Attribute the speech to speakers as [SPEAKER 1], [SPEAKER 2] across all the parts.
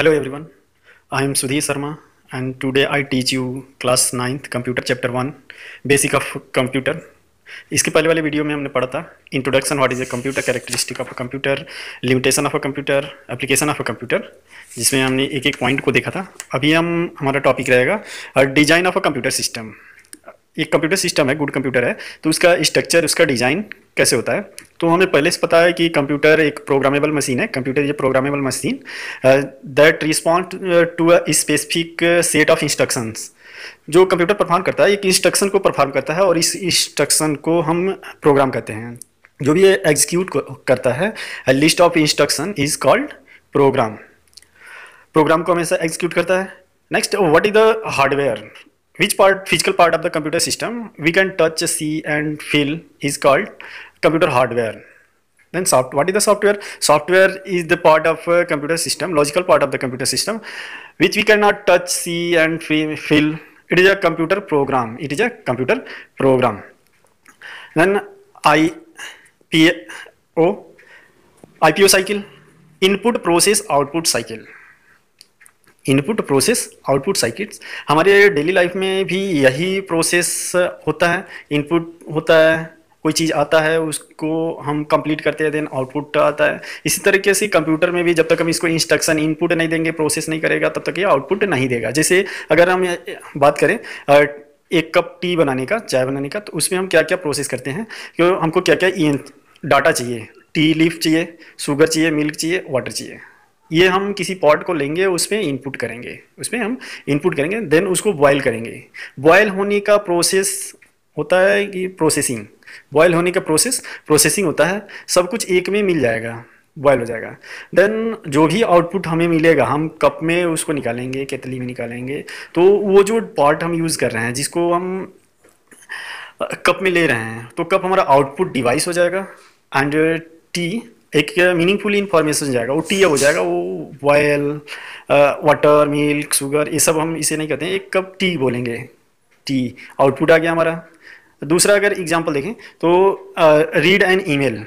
[SPEAKER 1] Hello everyone, I am Sudhir Sharma and today I teach you class 9th computer chapter 1 basic of computer इसके पहले वाले video में हमने पढ़ा था introduction what is a computer characteristic of a computer limitation of a computer application of a computer जिसमें हमने एक एक पॉइंट को देखा था अभी हम हमारा टॉपिक रहेगा design of a computer system एक कंप्यूटर सिस्टम है गुड कंप्यूटर है तो उसका स्ट्रक्चर उसका डिज़ाइन कैसे होता है तो हमें पहले से पता है कि कंप्यूटर एक प्रोग्रामेबल मशीन है कंप्यूटर ये programmable machine that respond to a specific set of instructions जो कंप्यूटर परफॉर्म करता है एक इंस्ट्रक्शन को परफॉर्म करता है और इस इंस्ट्रक्शन को हम प्रोग्राम कहते हैं जो भी एग्जीक्यूट करता है list of instruction is called program program को हमेशा एग्जीक्यूट करता है next what is the hardware which part physical part of the computer system we can touch see and feel is called computer hardware then soft what is the software software is the part of uh, computer system logical part of the computer system which we cannot touch see and feel it is a computer program it is a computer program then i p o ipo cycle input process output cycle input process output cycles हमारे daily life में भी यही process होता है input होता है कोई चीज़ आता है उसको हम कंप्लीट करते हैं देन आउटपुट आता है इसी तरीके से कंप्यूटर में भी जब तक हम इसको इंस्ट्रक्शन इनपुट नहीं देंगे प्रोसेस नहीं करेगा तब तक ये आउटपुट नहीं देगा जैसे अगर हम बात करें एक कप टी बनाने का चाय बनाने का तो उसमें हम क्या क्या प्रोसेस करते हैं क्यों तो हमको क्या क्या डाटा चाहिए टी लीफ चाहिए शुगर चाहिए मिल्क चाहिए वाटर चाहिए ये हम किसी पॉट को लेंगे उसमें इनपुट करेंगे उसमें हम इनपुट करेंगे देन उसको बॉयल करेंगे बॉयल होने का प्रोसेस होता है कि प्रोसेसिंग बॉयल होने का प्रोसेस प्रोसेसिंग होता है सब कुछ एक में मिल जाएगा बॉयल हो जाएगा देन जो भी आउटपुट हमें मिलेगा हम कप में उसको निकालेंगे केतली में निकालेंगे तो वो जो पार्ट हम यूज़ कर रहे हैं जिसको हम कप में ले रहे हैं तो कप हमारा आउटपुट डिवाइस हो जाएगा एंड टी uh, एक मीनिंगफुल इन्फॉर्मेशन जाएगा वो टी हो जाएगा वो बॉयल वाटर मिल्क शुगर ये सब हम इसे नहीं कहते हैं एक कप टी बोलेंगे टी आउटपुट आ गया हमारा दूसरा अगर एग्जाम्पल देखें तो रीड एन ईमेल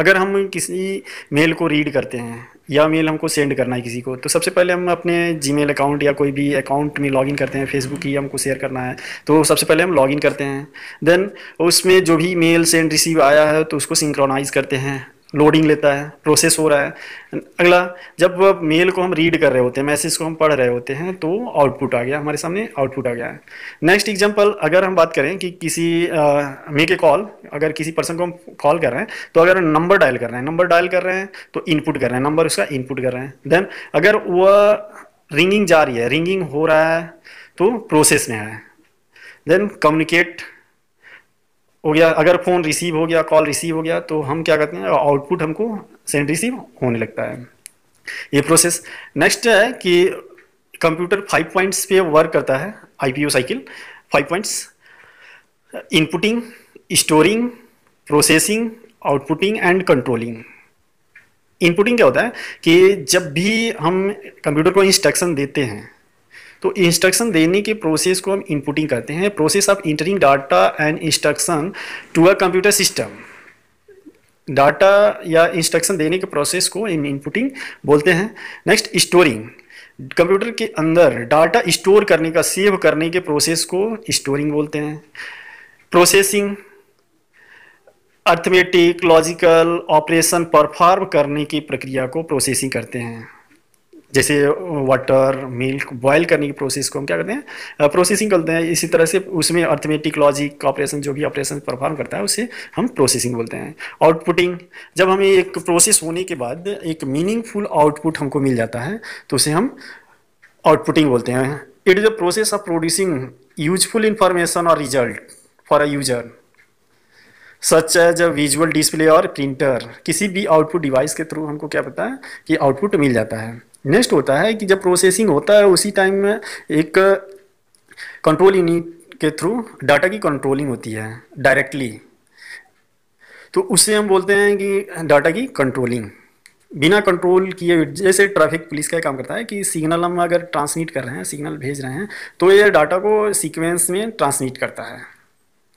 [SPEAKER 1] अगर हम किसी मेल को रीड करते हैं या मेल हमको सेंड करना है किसी को तो सबसे पहले हम अपने जी अकाउंट या कोई भी अकाउंट में लॉगिन करते हैं फेसबुक की हमको शेयर करना है तो सबसे पहले हम लॉगिन करते हैं देन उसमें जो भी मेल सेंड रिसीव आया है तो उसको सिंक्रोनाइज करते हैं लोडिंग लेता है प्रोसेस हो रहा है अगला जब मेल को हम रीड कर रहे होते हैं मैसेज को हम पढ़ रहे होते हैं तो आउटपुट आ गया हमारे सामने आउटपुट आ गया है नेक्स्ट एग्जांपल अगर हम बात करें कि किसी मेक ए कॉल अगर किसी पर्सन को हम कॉल कर रहे हैं तो अगर नंबर डायल कर रहे हैं नंबर डायल कर रहे हैं तो इनपुट कर रहे हैं नंबर उसका इनपुट कर रहे हैं देन अगर वह रिंगिंग जा रही है रिंगिंग हो रहा है तो प्रोसेस में है देन कम्युनिकेट हो गया अगर फ़ोन रिसीव हो गया कॉल रिसीव हो गया तो हम क्या करते हैं आउटपुट हमको सेंड रिसीव होने लगता है ये प्रोसेस नेक्स्ट है कि कंप्यूटर फाइव पॉइंट्स पे वर्क करता है IPO cycle five points inputting storing processing outputting and controlling inputting क्या होता है कि जब भी हम कंप्यूटर को इंस्ट्रक्शन देते हैं तो इंस्ट्रक्शन देने के प्रोसेस को हम इनपुटिंग करते हैं process of entering data and instruction to a computer system data या इंस्ट्रक्शन देने के प्रोसेस को इनपुटिंग बोलते हैं नेक्स्ट स्टोरिंग कंप्यूटर के अंदर डाटा स्टोर करने का सेव करने के प्रोसेस को स्टोरिंग बोलते हैं processing arithmetic logical operation perform करने की प्रक्रिया को प्रोसेसिंग करते हैं जैसे वाटर मिल्क बॉयल करने की प्रोसेस को हम क्या करते हैं प्रोसेसिंग करते हैं इसी तरह से उसमें अर्थमेटिक लॉजिक ऑपरेशन जो भी ऑपरेशन परफॉर्म करता है उसे हम प्रोसेसिंग बोलते हैं आउटपुटिंग जब हमें एक प्रोसेस होने के बाद एक मीनिंगफुल आउटपुट हमको मिल जाता है तो उसे हम आउटपुटिंग बोलते हैं it is a process of producing useful information और रिजल्ट फॉर अ यूजर सच है जब विजुअल डिस्प्ले और प्रिंटर किसी भी आउटपुट डिवाइस के थ्रू हमको क्या पता है कि आउटपुट मिल जाता है नेक्स्ट होता है कि जब प्रोसेसिंग होता है उसी टाइम में एक कंट्रोल यूनिट के थ्रू डाटा की कंट्रोलिंग होती है डायरेक्टली तो उससे हम बोलते हैं कि डाटा की कंट्रोलिंग बिना कंट्रोल किए जैसे ट्रैफिक पुलिस का काम करता है कि सिग्नल हम अगर ट्रांसमिट कर रहे हैं सिग्नल भेज रहे हैं तो ये डाटा को सीक्वेंस में ट्रांसमिट करता है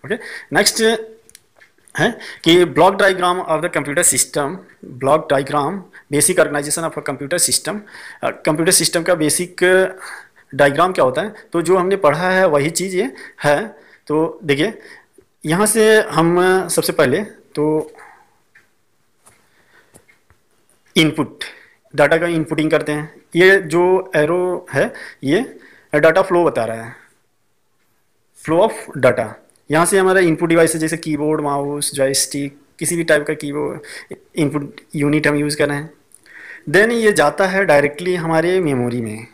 [SPEAKER 1] ओके नेक्स्ट है कि block diagram of the computer system block diagram basic organisation of a computer system computer system का बेसिक डायग्राम uh, क्या होता है तो जो हमने पढ़ा है वही चीज़ ये है तो देखिए यहाँ से हम uh, सबसे पहले तो इनपुट डाटा का इनपुटिंग करते हैं ये जो एरो है ये डाटा फ्लो बता रहा है फ्लो ऑफ डाटा यहाँ से हमारा इनपुट डिवाइस जैसे कीबोर्ड माउस जॉयस्टिक किसी भी टाइप का कीबोर्ड इनपुट यूनिट हम यूज़ कर रहे हैं देन ये जाता है डायरेक्टली हमारे मेमोरी में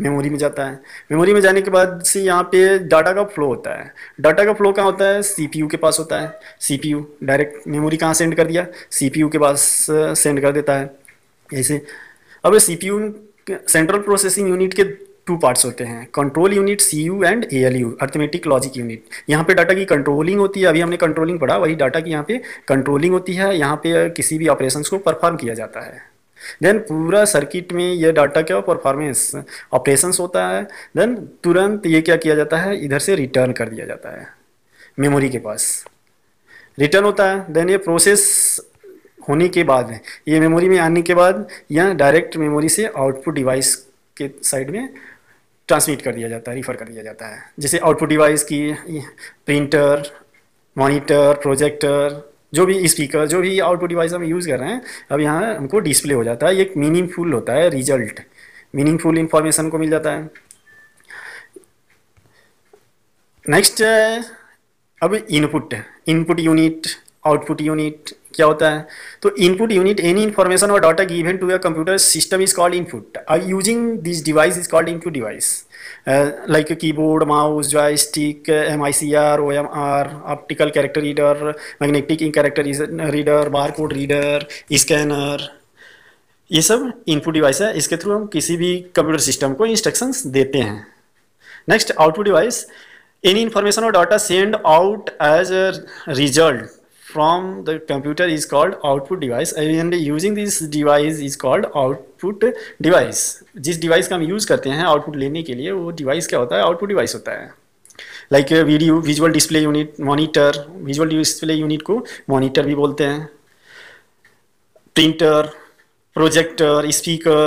[SPEAKER 1] मेमोरी में जाता है मेमोरी में जाने के बाद से यहाँ पे डाटा का फ्लो होता है डाटा का फ्लो कहाँ होता है सीपीयू के पास होता है सीपीयू डायरेक्ट मेमोरी कहाँ सेंड कर दिया सीपीयू के पास सेंड uh, कर देता है ऐसे अब सीपीयू सेंट्रल प्रोसेसिंग यूनिट के टू पार्ट्स होते हैं control unit C U and A L U arithmetic logic unit यहाँ पे डाटा की कंट्रोलिंग होती है अभी हमने कंट्रोलिंग पढ़ा वही डाटा की यहाँ पे कंट्रोलिंग होती है यहाँ पे किसी भी ऑपरेशन को परफॉर्म किया जाता है देन पूरा सर्किट में यह डाटा क्या परफॉर्मेंस ऑपरेशन होता है देन तुरंत ये क्या किया जाता है इधर से रिटर्न कर दिया जाता है मेमोरी के पास रिटर्न होता है देन ये प्रोसेस होने के बाद ये मेमोरी में आने के बाद यह डायरेक्ट मेमोरी से आउटपुट डिवाइस के साइड में ट्रांसमिट कर दिया जाता है रिफ़र कर दिया जाता है जैसे आउटपुट डिवाइस की प्रिंटर मॉनिटर प्रोजेक्टर जो भी स्पीकर जो भी आउटपुट डिवाइस हम यूज़ कर रहे हैं अब यहाँ हमको डिस्प्ले हो जाता है एक मीनिंगफुल होता है रिजल्ट मीनिंगफुल इंफॉर्मेशन को मिल जाता है नेक्स्ट अब input input unit output unit क्या होता है तो इनपुट यूनिट एनी इन्फॉर्मेशन और data given to a computer system is called input using this device is called input device like keyboard mouse joystick M I C R O M R optical character reader magnetic in character reader bar code reader scanner ये सब input device है इसके through हम किसी भी computer system को instruction देते हैं next output device any information और data send out as a result from the computer is called output device and using this device is called output device जिस device का हम use करते हैं output लेने के लिए वो device क्या होता है output device होता है like video visual display unit monitor visual display unit को monitor भी बोलते हैं printer projector speaker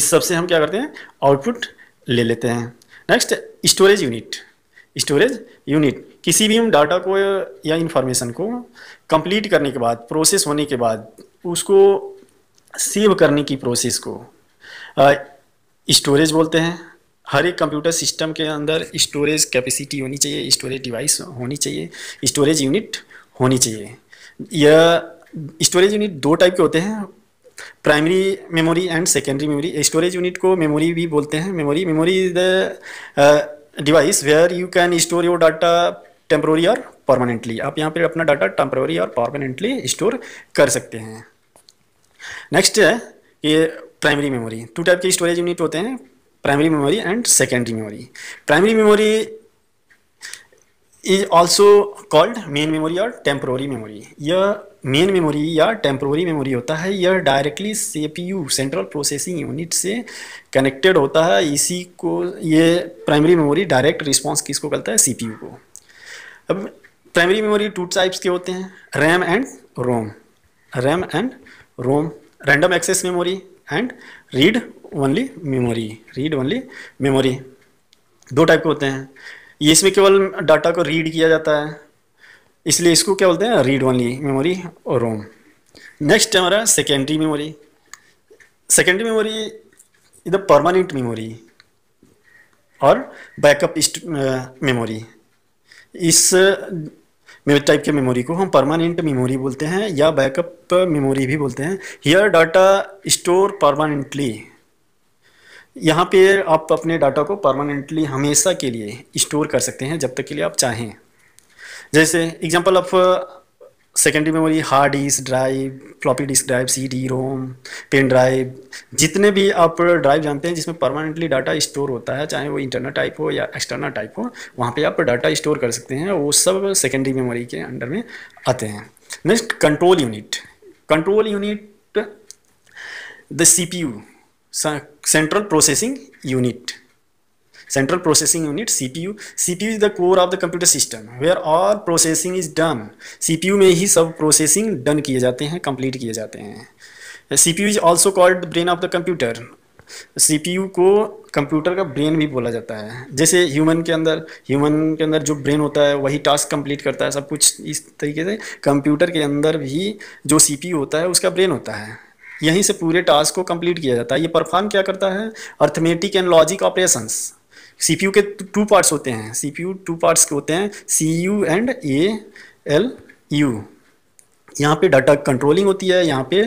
[SPEAKER 1] इस सब से हम क्या करते हैं output ले लेते हैं next storage unit storage unit किसी भी हम डाटा को या इन्फॉर्मेशन को कंप्लीट करने के बाद प्रोसेस होने के बाद उसको सेव करने की प्रोसेस को स्टोरेज बोलते हैं हर एक कंप्यूटर सिस्टम के अंदर स्टोरेज कैपेसिटी होनी चाहिए स्टोरेज डिवाइस होनी चाहिए स्टोरेज यूनिट होनी चाहिए यह स्टोरेज यूनिट दो टाइप के होते हैं primary memory and secondary memory storage unit को मेमोरी भी बोलते हैं memory memory is the device where you can store your data temporary और परमानेंटली आप यहाँ पर अपना डाटा टेम्प्रोरी और परमानेंटली स्टोर कर सकते हैं नेक्स्ट है ये प्राइमरी मेमोरी टू टाइप के स्टोरेज यूनिट होते हैं primary memory and secondary memory primary memory is also called main memory और टेम्प्रोरी मेमोरी यह मेन मेमोरी या टेम्प्रोरी मेमोरी होता है यह directly CPU central processing unit से कनेक्टेड होता है इसी को ये प्राइमरी मेमोरी डायरेक्ट रिस्पॉन्स किसको करता है सीपीयू को अब प्राइमरी मेमोरी टू टाइप्स के होते हैं RAM and ROM RAM and ROM random access memory and read only memory read only memory दो टाइप के होते हैं ये इसमें केवल डाटा को रीड किया जाता है इसलिए इसको क्या बोलते हैं रीड ओनली मेमोरी और रोम नेक्स्ट है हमारा secondary memory secondary memory is the permanent memory और बैकअप मेमोरी इस टाइप के मेमोरी को हम परमानेंट मेमोरी बोलते हैं या बैकअप मेमोरी भी बोलते हैं हियर डाटा स्टोर परमानेंटली यहाँ पे आप अपने डाटा को परमानेंटली हमेशा के लिए स्टोर कर सकते हैं जब तक के लिए आप चाहें जैसे एग्जांपल आप secondary memory hard disk drive floppy disk drive C D ROM pen drive जितने भी आप ड्राइव जानते हैं जिसमें परमानेंटली डाटा स्टोर होता है चाहे वो इंटरनल टाइप हो या एक्सटर्नल टाइप हो वहाँ पे आप डाटा स्टोर कर सकते हैं वो सब सेकेंडरी मेमोरी के अंडर में आते हैं next control unit control unit the C P U central processing unit Central Processing Unit CPU. CPU is the core of the computer system where all processing is done. CPU में ही सब processing done किए जाते हैं complete किए जाते हैं CPU is also called brain of the computer. U को computer का ब्रेन भी बोला जाता है जैसे ह्यूमन के अंदर ह्यूमन के अंदर जो ब्रेन होता है वही टास्क कंप्लीट करता है सब कुछ इस तरीके से कंप्यूटर के अंदर भी जो सीपीयू होता है उसका ब्रेन होता है यहीं से पूरे टास्क को कंप्लीट किया जाता है ये परफॉर्म क्या करता है arithmetic and logic operations C के टू पार्ट्स होते हैं सीपीयू टू पार्ट्स के होते हैं C U and A L U यहाँ पे डाटा कंट्रोलिंग होती है यहाँ पे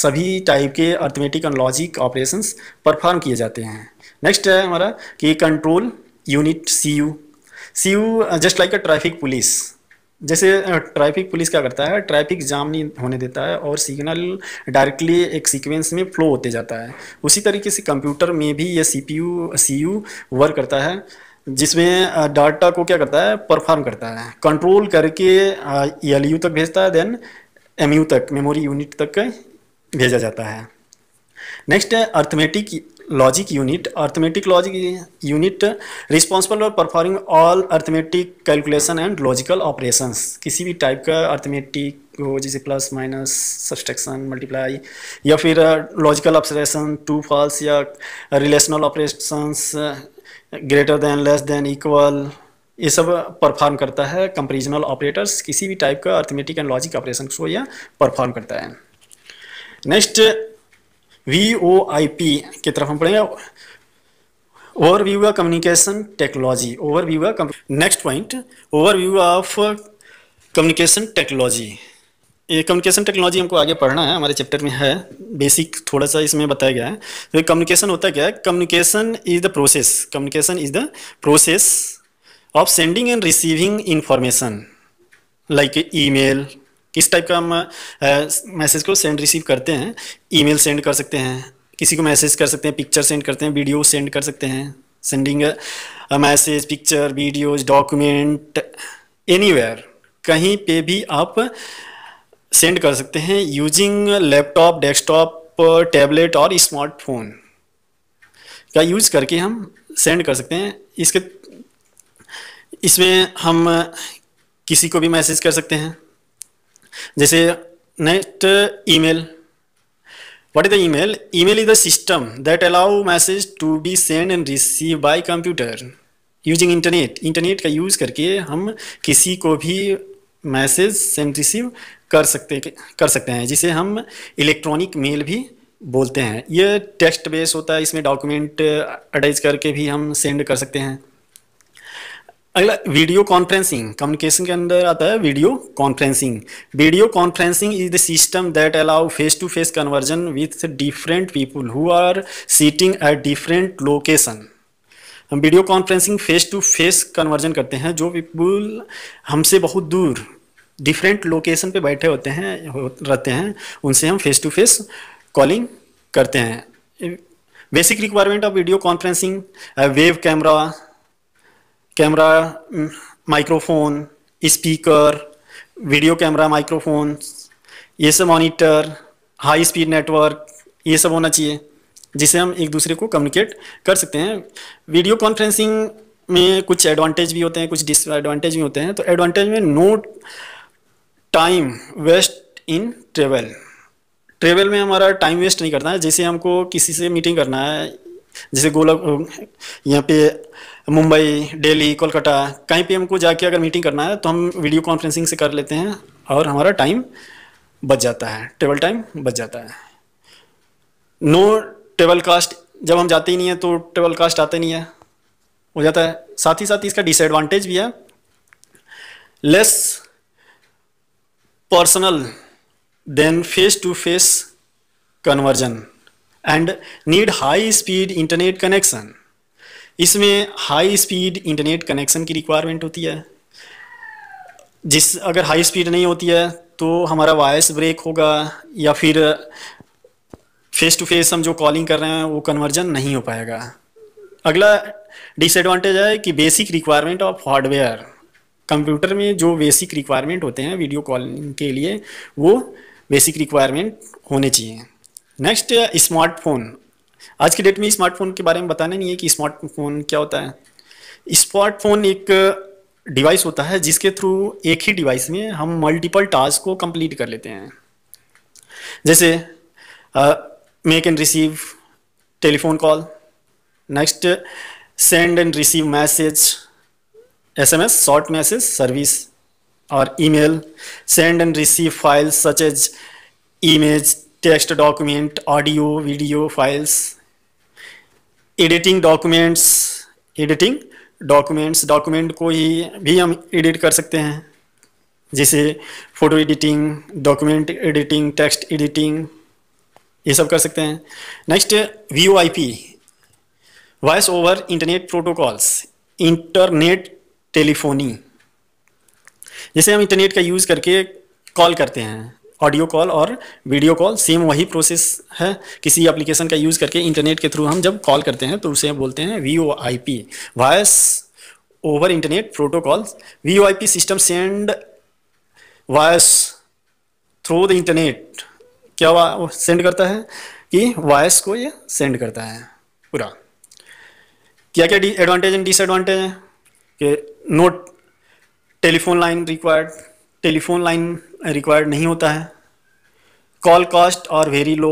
[SPEAKER 1] सभी टाइप के arithmetic and logic operations perform किए जाते हैं नेक्स्ट है हमारा कि control unit C U C U just like a traffic police जैसे ट्रैफिक पुलिस क्या करता है ट्रैफिक जाम नहीं होने देता है और सिग्नल डायरेक्टली एक सीक्वेंस में फ्लो होते जाता है उसी तरीके से कंप्यूटर में भी ये C P U U C work करता है जिसमें डाटा को क्या करता है परफॉर्म करता है कंट्रोल करके एल यू तक भेजता है देन एम यू तक मेमोरी यूनिट तक भेजा जाता है नेक्स्ट है arithmetic logic unit arithmetic logic unit responsible for performing all arithmetic calculation and logical operation किसी भी टाइप का अर्थमेटिक हो जैसे प्लस माइनस सब्सट्रैक्शन मल्टीप्लाई या फिर लॉजिकल ऑपरेशन टू फॉल्स या relational operation greater than less than equal ये सब परफॉर्म करता है कंपेरिजनल ऑपरेटर्स किसी भी टाइप का अर्थमेटिक एंड लॉजिक ऑपरेशन को यह परफॉर्म करता है next V O I P की तरफ हम पढ़ेंगे view of communication technology over का next point view of communication technology ये कम्युनिकेशन टेक्नोलॉजी हमको आगे पढ़ना है हमारे चैप्टर में है बेसिक थोड़ा सा इसमें बताया गया है तो कम्युनिकेशन होता क्या है communication is the process communication is the process of sending and receiving information like email किस टाइप का हम मैसेज को सेंड रिसीव करते हैं ईमेल सेंड कर सकते हैं किसी को मैसेज कर सकते हैं पिक्चर सेंड करते हैं वीडियो सेंड कर सकते हैं sending message picture videos document anywhere कहीं पे भी आप सेंड कर सकते हैं यूजिंग लैपटॉप डेस्कटॉप टैबलेट और स्मार्टफोन का यूज करके हम सेंड कर सकते हैं इसके इसमें हम किसी को भी मैसेज कर सकते हैं जैसे next email what is the email email is the system that allow message to be send and receive by computer using internet internet का यूज करके हम किसी को भी मैसेज सेंड रिसीव कर सकते कर सकते हैं जिसे हम इलेक्ट्रॉनिक मेल भी बोलते हैं यह टेक्स्ट बेस होता है इसमें डॉक्यूमेंट अटैच uh, करके भी हम सेंड कर सकते हैं अगला वीडियो कॉन्फ्रेंसिंग कम्युनिकेशन के अंदर आता है video conferencing video conferencing is the system that allow face to face conversion with different people who are sitting at different location हम video conferencing face to face conversion करते हैं जो people हमसे बहुत दूर डिफरेंट लोकेशन पे बैठे होते हैं रहते हैं उनसे हम फेस टू फेस कॉलिंग करते हैं basic requirement of video conferencing web camera camera microphone speaker video camera microphone ये सब मॉनिटर हाई स्पीड नेटवर्क ये सब होना चाहिए जिससे हम एक दूसरे को कम्युनिकेट कर सकते हैं वीडियो कॉन्फ्रेंसिंग में कुछ एडवांटेज भी होते हैं कुछ डिसएडवांटेज भी होते हैं तो एडवांटेज में no time waste in travel travel में हमारा टाइम वेस्ट नहीं करना है जैसे हमको किसी से मीटिंग करना है जैसे गोला यहाँ पे मुंबई दिल्ली कोलकाता कहीं पे हमको जाके अगर मीटिंग करना है तो हम वीडियो कॉन्फ्रेंसिंग से कर लेते हैं और हमारा टाइम बच जाता है टेबल टाइम बच जाता है नो ट्रेवल कास्ट जब हम जाते ही नहीं है तो टेबल कास्ट आते नहीं है हो जाता है साथ ही साथ इसका डिसएडवांटेज भी है less personal than face to face conversion and need high speed internet connection इसमें हाई स्पीड इंटरनेट कनेक्शन की रिक्वायरमेंट होती है जिस अगर हाई स्पीड नहीं होती है तो हमारा वॉइस ब्रेक होगा या फिर फेस टू फेस हम जो कॉलिंग कर रहे हैं वो कन्वर्जन नहीं हो पाएगा अगला डिसएडवांटेज है कि basic requirement of hardware computer में जो बेसिक रिक्वायरमेंट होते हैं वीडियो कॉलिंग के लिए वो बेसिक रिक्वायरमेंट होने चाहिए नेक्स्ट स्मार्टफोन uh, आज के डेट में स्मार्टफोन के बारे में बताना नहीं है कि स्मार्टफोन क्या होता है स्मार्टफोन एक डिवाइस uh, होता है जिसके थ्रू एक ही डिवाइस में हम मल्टीपल टास्क को कंप्लीट कर लेते हैं जैसे make and receive telephone call next send and receive message SMS short message service और email send and receive files such as image text document, audio, video files, editing documents, editing documents, document को ही भी हम edit कर सकते हैं जैसे photo editing document editing text editing ये सब कर सकते हैं next V O I P voice over internet protocols internet telephony जैसे हम इंटरनेट का यूज़ करके कॉल करते हैं ऑडियो कॉल और वीडियो कॉल सेम वही प्रोसेस है किसी एप्लीकेशन का यूज़ करके इंटरनेट के थ्रू हम जब कॉल करते हैं तो उसे बोलते हैं V O I P voice over internet protocol V O I P system send voice through the internet क्या सेंड करता है कि वॉयस को ये सेंड करता है पूरा क्या क्या एडवांटेज एंड डिसएडवांटेज है कि not telephone line required telephone line required नहीं होता है कॉल कॉस्ट और वेरी लो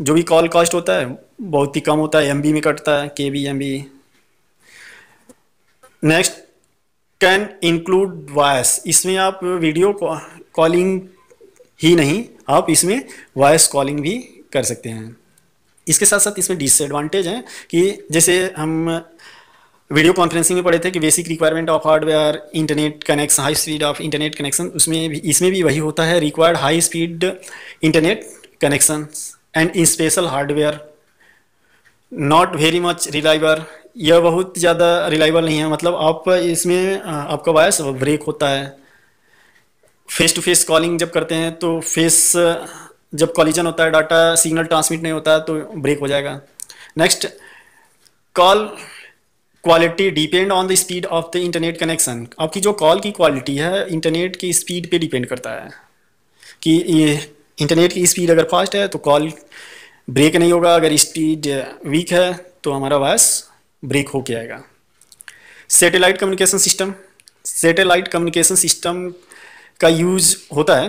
[SPEAKER 1] जो भी कॉल कॉस्ट होता है बहुत ही कम होता है एम में कटता है K B M B next can include voice इसमें आप वीडियो कॉलिंग ही नहीं आप इसमें वॉयस कॉलिंग भी कर सकते हैं इसके साथ साथ इसमें डिसएडवांटेज हैं कि जैसे हम वीडियो कॉन्फ्रेंसिंग में पढ़े थे कि basic requirement of hardware internet connection high speed of internet connection उसमें भी इसमें भी वही होता है required high speed internet connection and in special hardware not very much reliable यह बहुत ज़्यादा रिलाईबल नहीं है मतलब आप इसमें आपका वायर्स ब्रेक होता है फेस टू फेस कॉलिंग जब करते हैं तो फेस जब कॉलिजन होता है डाटा सिग्नल ट्रांसमिट नहीं होता है तो ब्रेक हो जाएगा next call quality depend on the speed of the internet connection आपकी जो कॉल की क्वालिटी है इंटरनेट की स्पीड पे डिपेंड करता है कि इंटरनेट की स्पीड अगर फास्ट है तो कॉल ब्रेक नहीं होगा अगर स्पीड वीक है तो हमारा वॉयस ब्रेक होके आएगा satellite communication system satellite communication system का यूज होता है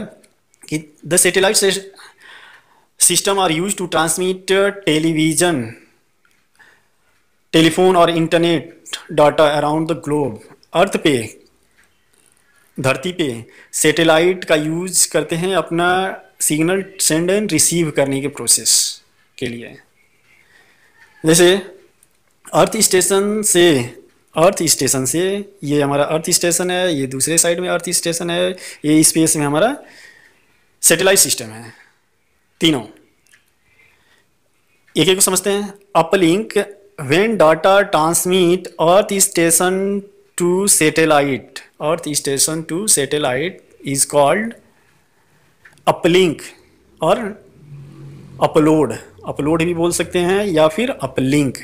[SPEAKER 1] कि the satellite system are use to transmit television telephone और internet data around the globe earth पे धरती पे सैटेलाइट का यूज करते हैं अपना सिग्नल सेंड एंड रिसीव करने के प्रोसेस के लिए जैसे अर्थ स्टेशन से अर्थ स्टेशन से ये हमारा अर्थ स्टेशन है ये दूसरे साइड में अर्थ स्टेशन है ये स्पेस में हमारा सैटेलाइट सिस्टम है तीनों एक एक को समझते हैं uplink when data transmit earth station to satellite earth station to satellite is called uplink और अपलोड अपलोड भी बोल सकते हैं या फिर अपलिंक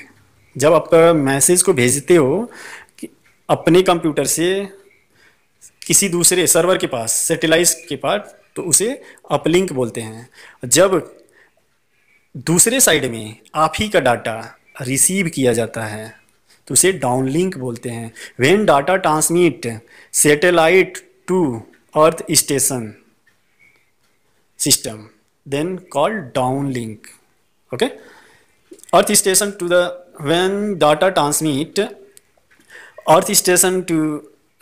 [SPEAKER 1] जब आप मैसेज को भेजते हो कि अपने कंप्यूटर से किसी दूसरे सर्वर के पास सेटेलाइट के पास तो उसे अपलिंक बोलते हैं जब दूसरे साइड में आप ही का डाटा रिसीव किया जाता है तो उसे डाउन लिंक बोलते हैं when data transmit satellite to earth station system then call downlink okay earth station to the when data transmit earth station to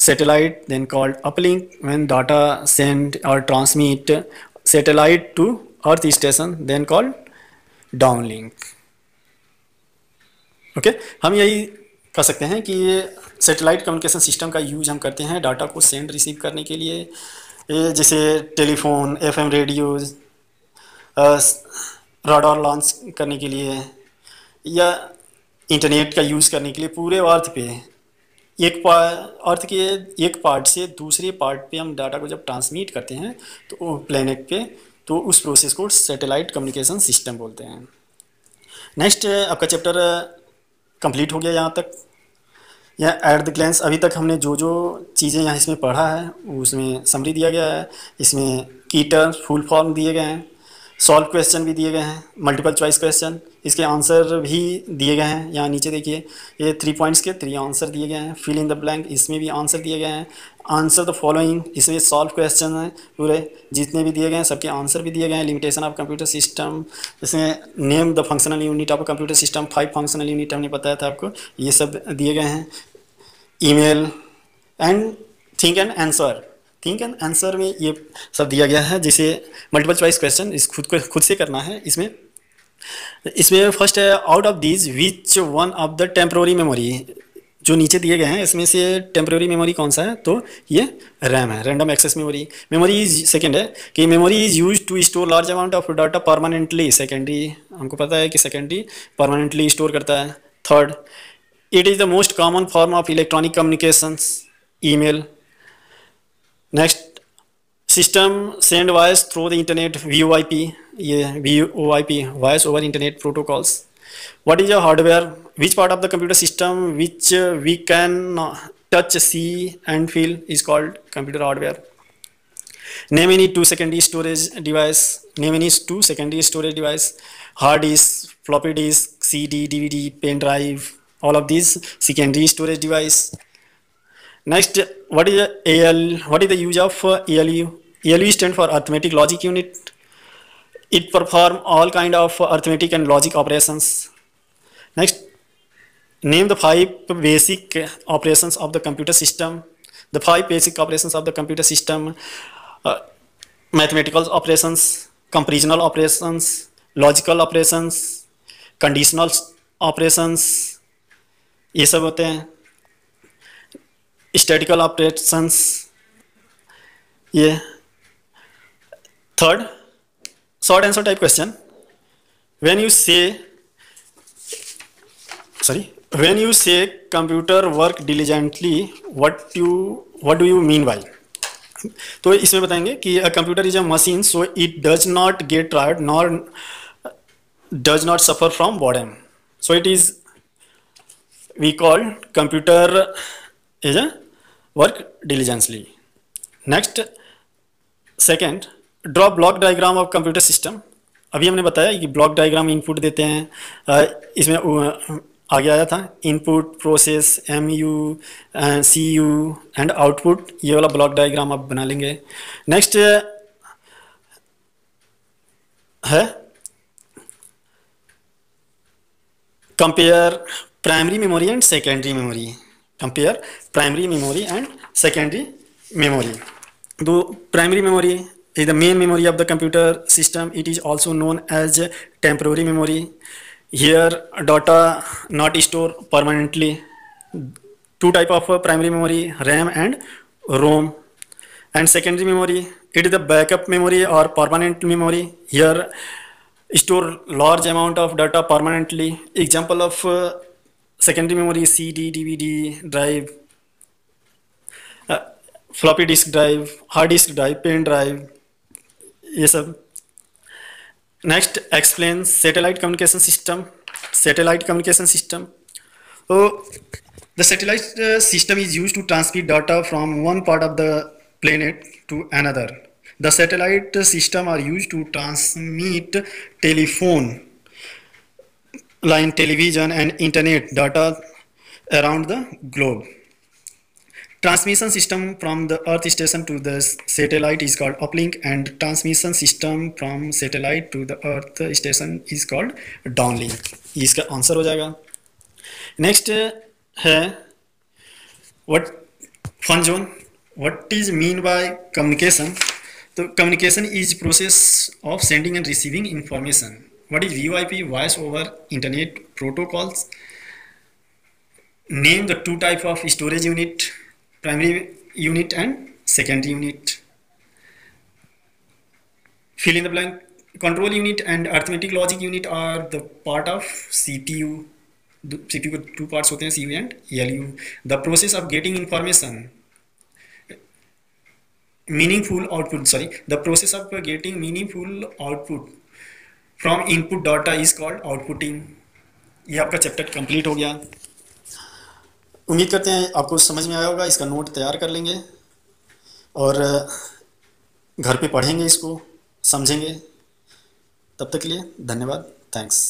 [SPEAKER 1] satellite then called uplink when data send और transmit satellite to earth station then called downlink okay हम यही कह सकते हैं कि ये satellite communication system का use हम करते हैं डाटा को सेंड रिसीव करने के लिए जैसे telephone FM radios radar launch करने के लिए या इंटरनेट का यूज़ करने के लिए पूरे अर्थ पे एक अर्थ के एक पार्ट से दूसरे पार्ट पे हम डाटा को जब ट्रांसमिट करते हैं तो प्लेनेट पे तो उस प्रोसेस को सैटेलाइट कम्युनिकेशन सिस्टम बोलते हैं नेक्स्ट आपका चैप्टर कंप्लीट हो गया यहाँ तक या एट द ग्लैंस अभी तक हमने जो जो चीज़ें यहाँ इसमें पढ़ा है उसमें समरी दिया गया है इसमें की टर्म्स फुल फॉर्म दिए गए हैं सॉल्व क्वेश्चन भी दिए गए हैं मल्टीपल चॉइस क्वेश्चन इसके आंसर भी दिए गए हैं यहाँ नीचे देखिए ये थ्री पॉइंट्स के थ्री आंसर दिए गए हैं फिल इन द ब्लैंक इसमें भी आंसर दिए गए हैं आंसर द फॉलोइंग इसमें सॉल्व क्वेश्चन हैं पूरे जितने भी दिए गए हैं सबके आंसर भी दिए गए हैं लिमिटेशन ऑफ कंप्यूटर सिस्टम इसमें name the functional unit of computer system five functional unit हमने बताया था आपको ये सब दिए गए हैं mail and think and answer ठीक है आंसर में ये सब दिया गया है जिसे मल्टीपल चॉइस क्वेश्चन इस खुद को खुद से करना है इसमें इसमें फर्स्ट है out of these which one of the temporary memory जो नीचे दिए गए हैं इसमें से टेम्प्रोरी मेमोरी कौन सा है तो ये रैम है random access memory memory is second है कि memory is use to store large amount of data permanently secondary हमको पता है कि सेकेंडरी परमानेंटली स्टोर करता है third it is the most common form of electronic email Next, system send voice through the internet VoIP, yeah, VoIP, voice over internet protocols. What is your hardware? Which part of the computer system which uh, we can uh, touch, see and feel is called computer hardware. Name any two secondary storage device. Name any two secondary storage device. Hard disk, floppy disk, CD, DVD, pen drive, all of these secondary storage device. Next, what is AL? What is the use of ALU? ALU stands for arithmetic logic unit. It perform all kind of arithmetic and logic operations. Next, name the five basic operations of the computer system. The five basic operations of the computer system: uh, mathematical operations, comparational operations, logical operations, conditional operations. ये सब होते हैं statical operations ये third short answer type question when you say sorry when you say computer work diligently what you what do you mean by तो इसमें बताएंगे कि computer is a machine so it does not get tired nor does not suffer from boredom so it is we call computer is a work diligently next second draw block diagram of computer system अभी हमने बताया कि block diagram input देते हैं इसमें आगे आया था input process M U C U and output ये वाला ब्लॉक डायग्राम आप बना लेंगे नेक्स्ट है compare primary memory and secondary memory compare primary memory and secondary memory. The primary memory is the main memory of the computer system, it is also known as temporary memory. Here data not stored permanently. Two type of primary memory, RAM and ROM. And secondary memory, it is the backup memory or permanent memory. Here store large amount of data permanently. Example of uh, secondary memory cd dvd drive uh, floppy disk drive hard disk drive pen drive ये सब next explain satellite communication system satellite communication system तो the satellite system is use to transmit data from one part of the planet to another. The satellite system are used to transmit telephone line television and internet data around the globe. Transmission system from the earth station to the satellite is called uplink and transmission system from satellite to the earth station is called downlink इसका answer हो जाएगा next है what fun zone what is mean by communication तो communication is process of sending and receiving information what is VoIP, voice over internet protocols. Name the two type of storage unit, primary unit and secondary unit. Fill in the blank, control unit and arithmetic logic unit are the part of CPU. CPU two parts होते हैं CU and ELU. The process of getting information meaningful output sorry the process of getting meaningful output from input data is called outputting ये आपका chapter complete हो गया उम्मीद करते हैं आपको समझ में आया होगा इसका नोट तैयार कर लेंगे और घर पे पढ़ेंगे इसको समझेंगे तब तक के लिए धन्यवाद थैंक्स